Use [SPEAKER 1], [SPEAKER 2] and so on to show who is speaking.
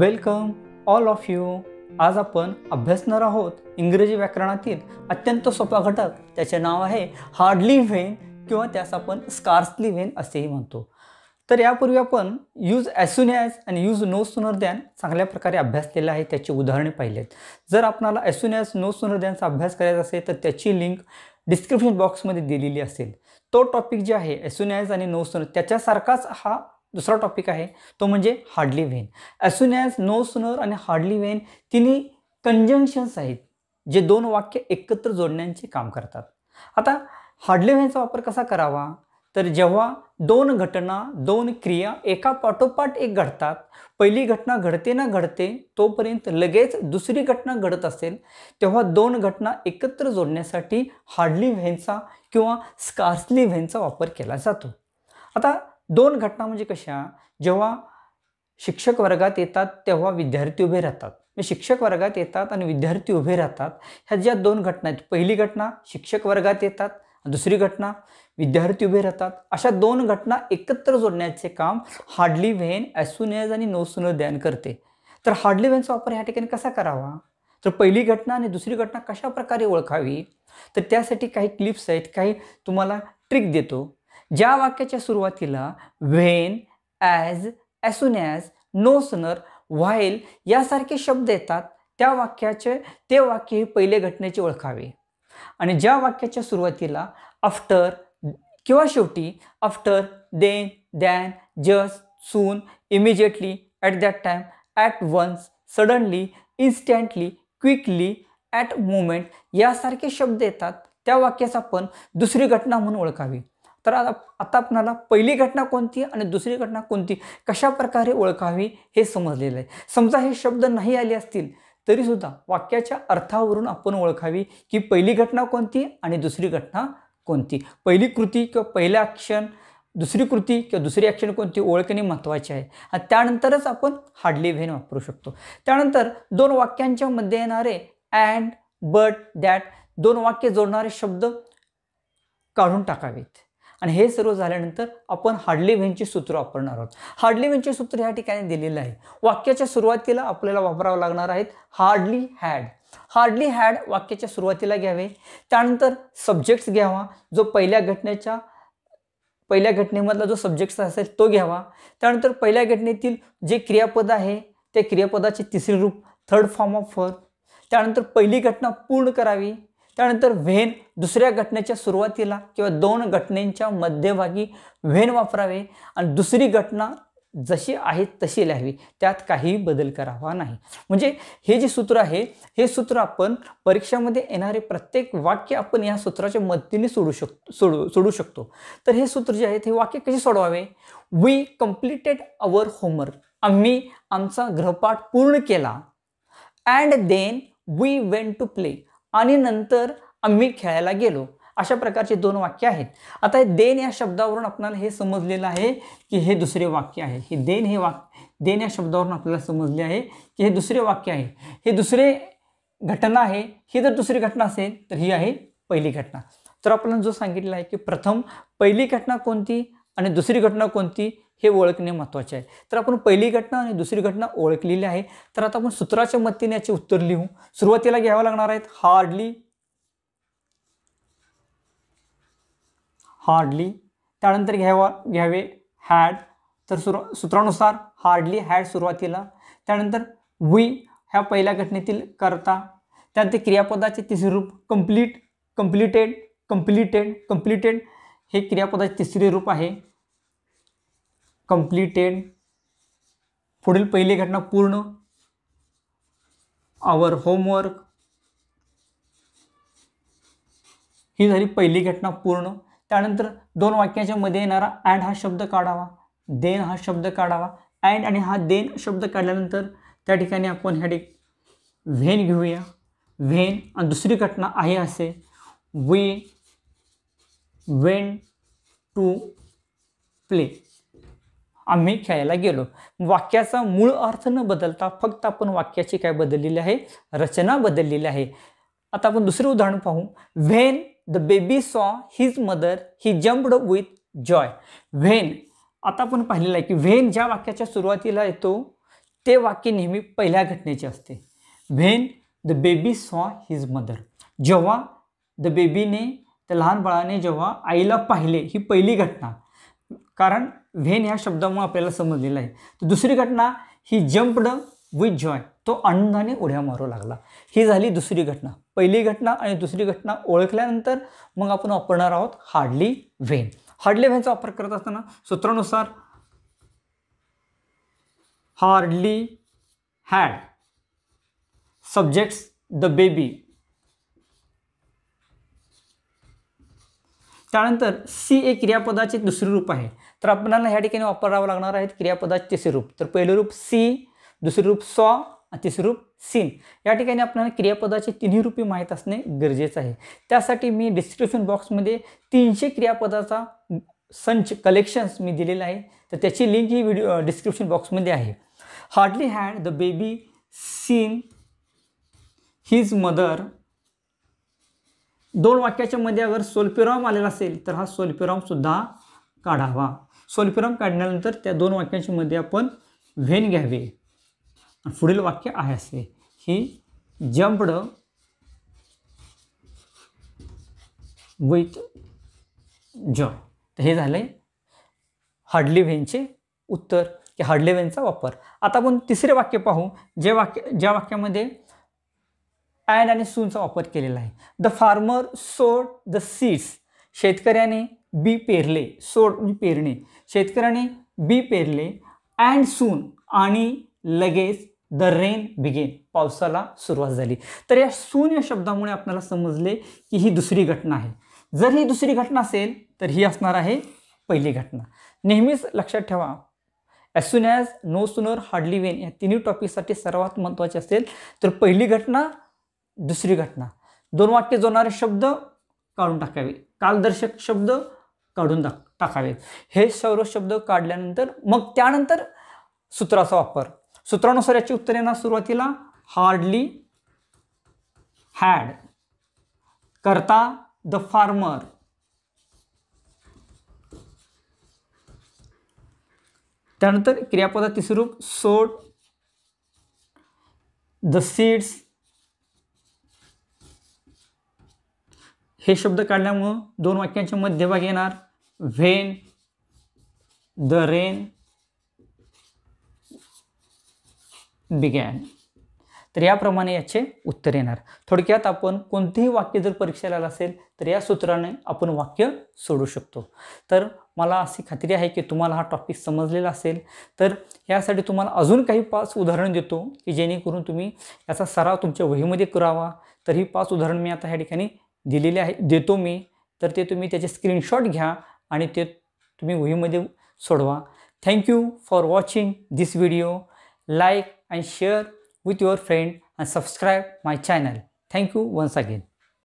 [SPEAKER 1] welcome all of you आज आपण अभ्यासणार आहोत इंग्रजी व्याकरणातील अत्यंत सोपा घटक त्याचे नाव आहे हार्डली व्हेन किंवा त्यास आपण स्कार्सली व्हेन असेही म्हणतो तर यापूर्वी आपण यूज ॲसून ॲज आणि यूज नो सुनर दॅन चांगल्या प्रकारे अभ्यास केला आहे त्याची उदाहरणे पाहिलेत जर आपणाला ॲसून ॲज नो सुनर दॅनचा अभ्यास करायचा असेल तर त्याची लिंक डिस्क्रिप्शन बॉक्समध्ये दिलेली असेल तो टॉपिक जे आहे ॲसून ॲज आणि नो सुनर त्याच्यासारखाच हा दुसरा टॉपिक आहे तो म्हणजे hardly when as as no sooner आणि हार्डली व्हेन तिन्ही कंजंक्शन्स आहेत जे दोन वाक्य एकत्र जोडण्याचे काम करतात आता हार्डली व्हेनचा वापर कसा करावा तर जेव्हा दोन घटना दोन क्रिया एका पाठोपाठ एक घडतात पहिली घटना घडते ना घडते तोपर्यंत लगेच दुसरी घटना घडत असेल तेव्हा दोन घटना एकत्र जोडण्यासाठी हार्डली व्हेनचा किंवा स्कार्सली व्हेनचा वापर केला जातो आता दोन घटना म्हणजे कशा जेव्हा शिक्षक वर्गात येतात तेव्हा विद्यार्थी उभे राहतात म्हणजे शिक्षक वर्गात येतात आणि विद्यार्थी उभे राहतात ह्या ज्या दोन घटना आहेत पहिली घटना शिक्षक वर्गात येतात दुसरी घटना विद्यार्थी उभे राहतात अशा दोन घटना एकत्र जोडण्याचे काम हार्डली व्हेन एज आणि नो सुन ध्यान करते तर हार्डली व्हेनचा वापर ह्या ठिकाणी कसा करावा तर पहिली घटना आणि दुसरी घटना कशा प्रकारे ओळखावी तर त्यासाठी काही क्लिप्स आहेत काही तुम्हाला ट्रिक देतो ज्या वाक्याच्या सुरुवातीला when as as soon as no sooner while यासारखे शब्द येतात त्या वाक्याचे ते वाक्य हे पहिले घटनेचे ओळखावे आणि ज्या वाक्याच्या सुरुवातीला आफ्टर किंवा शेवटी after then than just soon immediately at that time at once suddenly instantly quickly at moment यासारखे शब्द येतात त्या वाक्याचा आपण दुसरी घटना म्हणून ओळखावी तर आता आपणाला पहिली घटना कोणती आणि दुसरी घटना कोणती कशा प्रकारे ओळखावी हे समजलेलं आहे समजा हे शब्द नाही आले असतील तरीसुद्धा वाक्याच्या अर्थावरून आपण ओळखावी की पहिली घटना कोणती आणि दुसरी घटना कोणती पहिली कृती किंवा पहिलं ॲक्शन दुसरी कृती किंवा दुसरी ॲक्शन कोणती ओळखणे महत्त्वाचे आहे आणि त्यानंतरच आपण हार्डली व्हेन वापरू शकतो त्यानंतर दोन वाक्यांच्या मध्ये येणारे अँड बट दॅट दोन वाक्य जोडणारे शब्द काढून टाकावेत आणि हे सर्व झाल्यानंतर आपण हार्डली व्हेनचे सूत्र वापरणार आहोत हार्डली व्हेनचे सूत्र ह्या ठिकाणी दिलेलं आहे वाक्याच्या सुरुवातीला आपल्याला वापरावं लागणार आहेत हार्डली हॅड हार्डली हॅड वाक्याच्या सुरुवातीला घ्यावे त्यानंतर सब्जेक्ट्स घ्यावा जो पहिल्या घटनेच्या पहिल्या घटनेमधला जो सब्जेक्ट्स असेल तो घ्यावा त्यानंतर पहिल्या घटनेतील जे क्रियापद आहे त्या क्रियापदाचे तिसरे रूप थर्ड फॉर्म ऑफ फर त्यानंतर पहिली घटना पूर्ण करावी त्यानंतर व्हेन दुसऱ्या घटनेच्या सुरुवातीला किंवा दोन घटनेच्या मध्यभागी व्हेन वापरावे आणि दुसरी घटना जशी आहे तशी लिहावी त्यात काही बदल करावा नाही म्हणजे हे जे सूत्र आहे हे सूत्र आपण परीक्षामध्ये येणारे प्रत्येक वाक्य आपण या सूत्राच्या मदतीने सोडू शकतो सोडू सोडू शकतो तर हे सूत्र जे आहे हे वाक्य कसे सोडवावे वी कम्प्लिटेड अवर होमवर्क आम्ही आमचा गृहपाठ पूर्ण केला and then we went to play आणि नंतर आम्ही खेळायला गेलो अशा प्रकारचे दोन वाक्य आहेत आता हे देन या शब्दावरून आपल्याला हे समजलेलं आहे की हे दुसरे वाक्य आहे हे देन हे वाक्य देन या शब्दावरून आपल्याला समजले आहे की हे दुसरे वाक्य आहे हे दुसरे घटना आहे ही जर दुसरी घटना असेल तर ही आहे पहिली घटना तर आपण जो सांगितलेला आहे की प्रथम पहिली घटना कोणती आणि दुसरी घटना कोणती हे ओळखणे महत्त्वाचे आहे तर आपण पहिली घटना आणि दुसरी घटना ओळखलेली आहे तर आता आपण सूत्राच्या मदतीने याचे उत्तर लिहू सुरुवातीला घ्यावं लागणार आहेत हार्डली हार्डली त्यानंतर घ्यावा घ्यावे हॅड तर सुर सूत्रानुसार हार्डली हॅड सुरुवातीला त्यानंतर वी ह्या पहिल्या घटनेतील करता त्यानंतर क्रियापदाचे तिसरे रूप कंप्लीट कम्प्लिटेड कम्प्लिटेड कम्प्लिटेड हे क्रियापदाचे तिसरे रूप आहे कम्प्लिटेड पुढील पहिली घटना पूर्ण आवर होमवर्क ही झाली पहिली घटना पूर्ण त्यानंतर दोन वाक्याच्या मध्ये येणारा अँड हा शब्द काढावा देन हा शब्द काढावा अँड आणि हा देन शब्द काढल्यानंतर त्या ठिकाणी आपण ह्या ठिक व्हेन घेऊया व्हेन आणि दुसरी घटना आहे असे वे वेन टू प्ले आम्ही खेळायला गेलो वाक्याचा मूळ अर्थ न बदलता फक्त आपण वाक्याची काय बदललेली आहे रचना बदललेली आहे आता आपण दुसरं उदाहरण पाहू when the baby saw his mother he jumped with joy when आता आपण पाहिलेलं आहे की व्हेन ज्या वाक्याच्या सुरुवातीला येतो ते वाक्य नेहमी पहिल्या घटनेचे असते when the baby saw his mother जेव्हा द बेबीने त्या लहान बाळाने जेव्हा आईला पाहिले ही पहिली घटना कारण व्हेन ह्या शब्दामुळे आपल्याला समजलेलं आहे तर दुसरी घटना ही जम्पड विथ जॉय तो आनंदाने उड्या मारू लागला ही झाली दुसरी घटना पहिली घटना आणि दुसरी घटना ओळखल्यानंतर मग आपण वापरणार आहोत हार्डली व्हेन हार्डली व्हेनचा वापर करत असताना सूत्रानुसार hardly had subjects the baby त्यानंतर सी ए क्रियापदाचे दुसरे रूप आहे तर आपल्याला ह्या ठिकाणी वापरावं लागणार आहेत क्रियापदाचे तिसरे रूप तर पहिले रूप सी दुसरे रूप सॉ तिसरे रूप सीन या ठिकाणी आपल्याला क्रियापदाचे तिन्ही रूपे माहीत असणे गरजेचं आहे त्यासाठी मी डिस्क्रिप्शन बॉक्समध्ये तीनशे क्रियापदाचा संच कलेक्शन्स मी दिलेला आहे तर त्याची लिंक ही व्हिडिओ डिस्क्रिप्शन बॉक्समध्ये आहे hardly had the baby seen his mother दोन वाक्याच्या मध्ये अगर सोल्पिराम आलेला असेल तर हा सुद्धा काढावा सोल्पिराम काढल्यानंतर त्या दोन वाक्यांच्या मध्ये आपण व्हेन घ्यावे पुढील वाक्य आहे असे ही जम्पड विथ ज तर हे झाले हार्डली व्हेनचे उत्तर की हार्डली व्हेनचा वापर आता आपण तिसरे वाक्य पाहू जे वाक्य ज्या वाक्यामध्ये अँड आणि सूनचा वापर केलेला आहे the farmer sowed the seeds शेतकऱ्याने बी पेरले सोड म्हणजे पेरणे शेतकऱ्याने बी पेरले अँड सून आणि लगेच द रेन बिगेन पावसाला सुरुवात झाली तर या सून या शब्दामुळे आपल्याला समजले की ही दुसरी घटना आहे जर ही दुसरी घटना असेल तर ही असणार आहे पहिली घटना नेहमीच लक्षात ठेवा as soon as no sooner hardly when या तिन्ही टॉपिकसाठी सर्वात महत्त्वाची असेल तर पहिली घटना दुसरी घटना दोन वाक्य जोडणारे शब्द काढून टाकावे कालदर्शक शब्द काढून टाक टाकावेत हे सर्व शब्द काढल्यानंतर मग त्यानंतर सूत्राचा वापर सूत्रानुसार याची उत्तर ना सुरुवातीला हार्डली हॅड करता द फार्मर त्यानंतर क्रियापदा तिसरूप सोड द सीड्स हे शब्द काढल्यामुळं दोन वाक्यांच्या मध्यभाग येणार व्हेन द रेन बिगॅन तर याप्रमाणे याचे उत्तर येणार थोडक्यात आपण कोणतेही वाक्य जर परीक्षेला आलं असेल तर या सूत्राने आपण वाक्य सोडू शकतो तर मला अशी खात्री आहे की तुम्हाला हा टॉपिक समजलेला असेल तर यासाठी तुम्हाला अजून काही पाच उदाहरण देतो की जेणेकरून तुम्ही याचा सराव तुमच्या वहीमध्ये करावा तर ही पाच उदाहरण मी आता ह्या ठिकाणी दिलेले आहे देतो मी तर ते तुम्ही त्याचे स्क्रीनशॉट घ्या आणि ते तुम्ही वहीमध्ये सोडवा thank you for watching this video like and share with your friend and subscribe my channel thank you once again